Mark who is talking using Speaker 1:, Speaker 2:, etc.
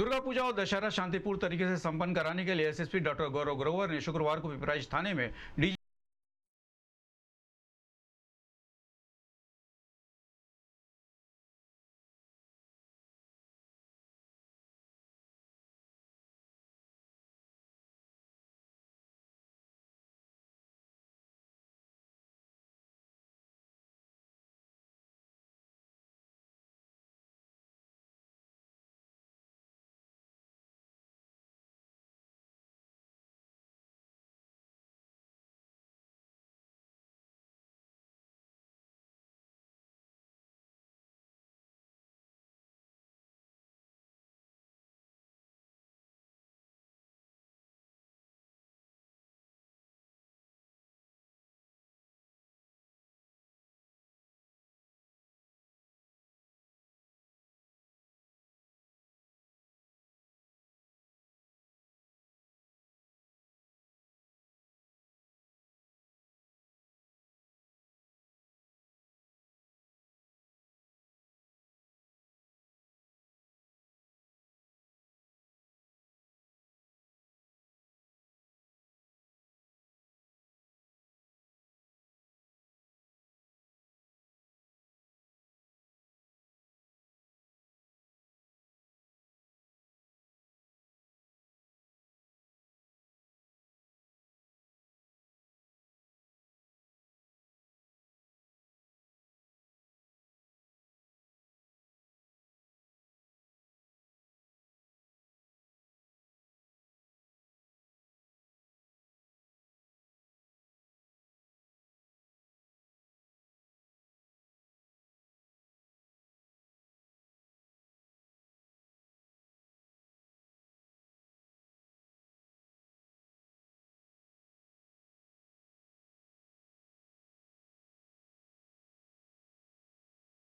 Speaker 1: दुर्गा पूजा और दशहरा शांतिपूर्ण तरीके से संपन्न कराने के लिए एसएसपी डॉक्टर गौरव ग्रोवर ने शुक्रवार को पिपराइज थाने में डी